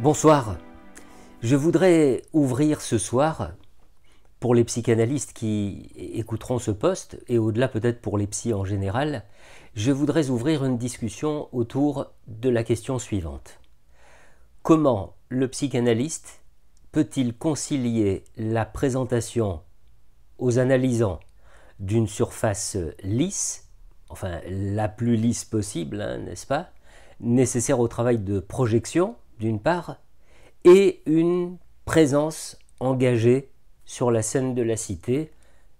Bonsoir. Je voudrais ouvrir ce soir, pour les psychanalystes qui écouteront ce poste, et au-delà peut-être pour les psy en général, je voudrais ouvrir une discussion autour de la question suivante. Comment le psychanalyste peut-il concilier la présentation aux analysants d'une surface lisse, enfin la plus lisse possible, hein, n'est-ce pas, nécessaire au travail de projection, d'une part, et une présence engagée sur la scène de la cité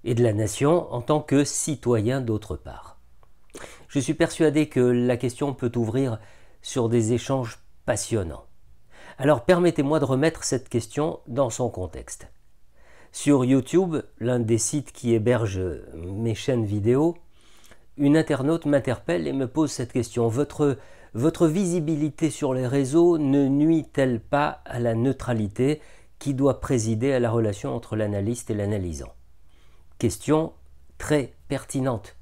et de la nation en tant que citoyen d'autre part. Je suis persuadé que la question peut ouvrir sur des échanges passionnants. Alors permettez-moi de remettre cette question dans son contexte. Sur YouTube, l'un des sites qui héberge mes chaînes vidéo, une internaute m'interpelle et me pose cette question. Votre, visibilité sur les réseaux ne nuit-elle pas à la neutralité qui doit présider à la relation entre l'analyste et l'analysant Question très pertinente.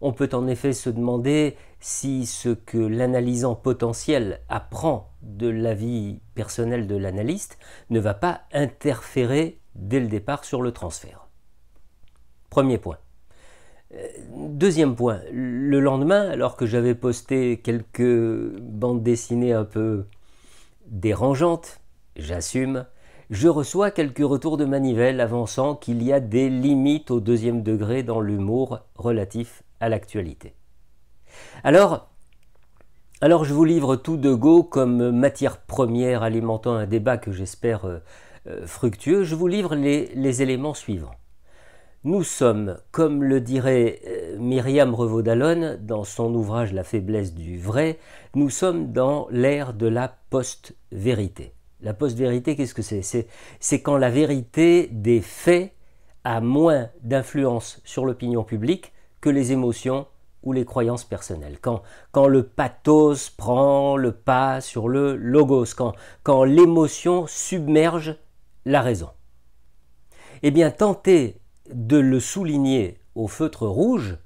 On peut en effet se demander si ce que l'analysant potentiel apprend de la vie personnelle de l'analyste ne va pas interférer dès le départ sur le transfert. Premier point. Deuxième point, le lendemain, alors que j'avais posté quelques bandes dessinées un peu dérangeantes, j'assume, je reçois quelques retours de manivelle avançant qu'il y a des limites au deuxième degré dans l'humour relatif à l'actualité. Alors, alors je vous livre tout de go comme matière première alimentant un débat que j'espère euh, euh, fructueux, je vous livre les éléments suivants. Nous sommes, comme le dirait euh, Myriam Revaud-Dallon dans son ouvrage La faiblesse du vrai, nous sommes dans l'ère de la post-vérité. La post-vérité, qu'est-ce que c'est C'est quand la vérité des faits a moins d'influence sur l'opinion publique que les émotions ou les croyances personnelles. Quand, le pathos prend le pas sur le logos, quand, quand l'émotion submerge la raison. Eh bien, tenter de le souligner au feutre rouge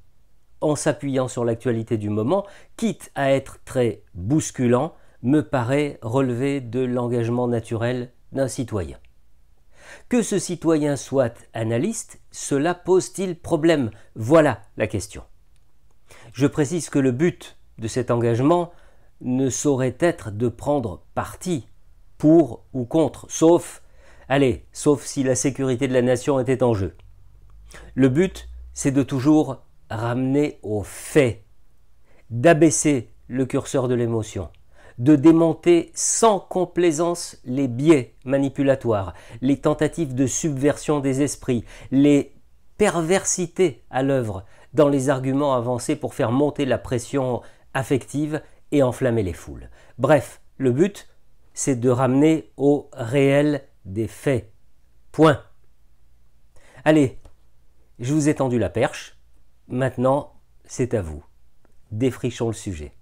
en s'appuyant sur l'actualité du moment, quitte à être très bousculant, me paraît relever de l'engagement naturel d'un citoyen. Que ce citoyen soit analyste, cela pose-t-il problème Voilà la question. Je précise que le but de cet engagement ne saurait être de prendre parti pour ou contre, sauf, allez, sauf si la sécurité de la nation était en jeu. Le but, c'est de toujours ramener au fait, d'abaisser le curseur de l'émotion, de démonter sans complaisance les biais manipulatoires, les tentatives de subversion des esprits, les perversités à l'œuvre dans les arguments avancés pour faire monter la pression affective et enflammer les foules. Bref, le but, c'est de ramener au réel des faits. Point. Allez, je vous ai tendu la perche. Maintenant, c'est à vous. Défrichons le sujet.